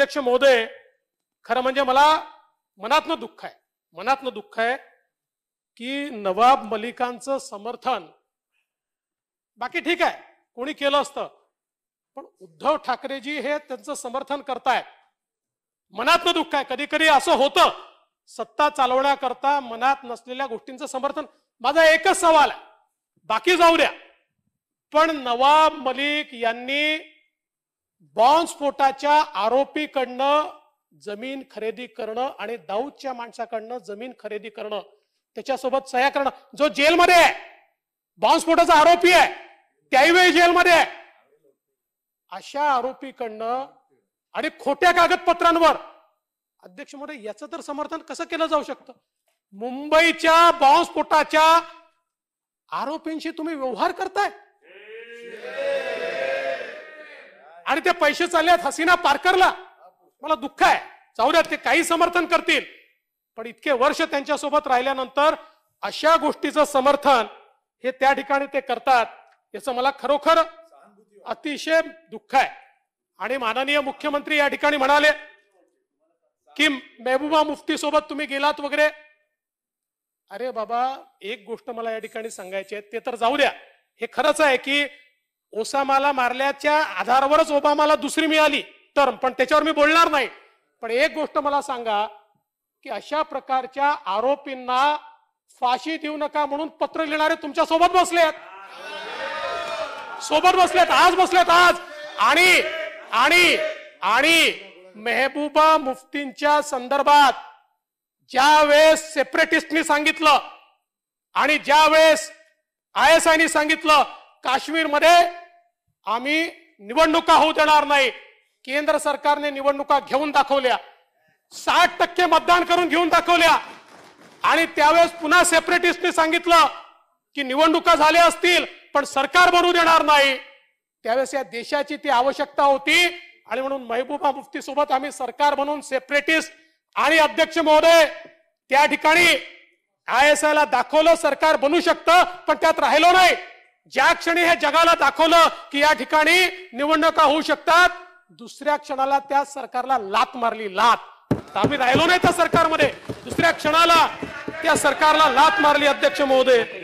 अध्यक्ष महोदय खरं म्हणजे मला मनातनं दुःख आहे मनातनं दुःख आहे की नवाब मलिकांचं समर्थन बाकी ठीक आहे कोणी केलं असतं पण उद्धव ठाकरेजी हे त्यांचं समर्थन करताय मनातनं दुःख आहे कधी कधी असं होतं सत्ता चालवण्याकरता मनात नसलेल्या गोष्टींचं समर्थन माझा एकच सवाल आहे बाकी जाऊ द्या पण नवाब मलिक यांनी बॉम्बस्फोटाच्या आरोपीकडनं जमीन खरेदी करणं आणि दाऊदच्या माणसाकडनं जमीन खरेदी करणं त्याच्यासोबत सह्या करणं जो जेलमध्ये आहे बॉम्बस्फोटाचा आरोपी आहे त्याही वेळी जेलमध्ये आहे अशा आरोपीकडनं आणि खोट्या कागदपत्रांवर अध्यक्ष मोदी याचं तर समर्थन कसं केलं जाऊ शकतं मुंबईच्या बॉम्बस्फोटाच्या आरोपींशी तुम्ही व्यवहार करताय आणि ते पैसे चालले हसीना पारकरला मला दुःख आहे जाऊ ते काही समर्थन करतील पण इतके वर्ष त्यांच्यासोबत राहिल्यानंतर अशा गोष्टीचं समर्थन हे त्या ठिकाणी ते करतात याचं मला खरोखर अतिशय दुःख आहे आणि माननीय मुख्यमंत्री या ठिकाणी म्हणाले की मेहबूबा मुफ्ती सोबत तुम्ही गेलात वगैरे अरे बाबा एक गोष्ट मला या ठिकाणी सांगायची आहे ते तर जाऊ द्या हे खरंच आहे की ओसामाला मारल्याच्या आधारवरच ओबामाला दुसरी मिळाली तर पण त्याच्यावर मी बोलणार नाही पण एक गोष्ट मला सांगा की अशा प्रकारच्या आरोपींना फाशी देऊ नका म्हणून पत्र लिहिणारे तुमच्या सोबत बसलेत सोबत बसलेत आज बसलेत आज आणि आणि आणि मेहबूबा मुफ्तींच्या संदर्भात ज्या वेळेस सेपरेटिस्टनी सांगितलं आणि ज्या वेळेस आय एस आयनी सांगितलं काश्मीरमध्ये आम्ही निवडणुका होऊ देणार नाही केंद्र सरकारने निवडणुका घेऊन दाखवल्या साठ टक्के मतदान करून घेऊन दाखवल्या आणि त्यावेळेस पुन्हा सेपरेटिस्टने सांगितलं की निवडणुका झाल्या असतील पण सरकार बनू देणार नाही त्यावेळेस या देशाची ती आवश्यकता होती आणि म्हणून महबूबा मुफ्ती सोबत आम्ही सरकार बनवून सेपरेटिस्ट आणि अध्यक्ष महोदय त्या ठिकाणी आय एस आय ला दाखवलं सरकार बनू शकतं पण त्यात राहिलो नाही ज्या क्षणी हे जगाला दाखवलं की या ठिकाणी निवडणुका होऊ शकतात दुसऱ्या क्षणाला त्या सरकारला लात मारली लात आम्ही राहिलो नाही त्या सरकारमध्ये दुसऱ्या क्षणाला त्या सरकारला लात मारली अध्यक्ष महोदय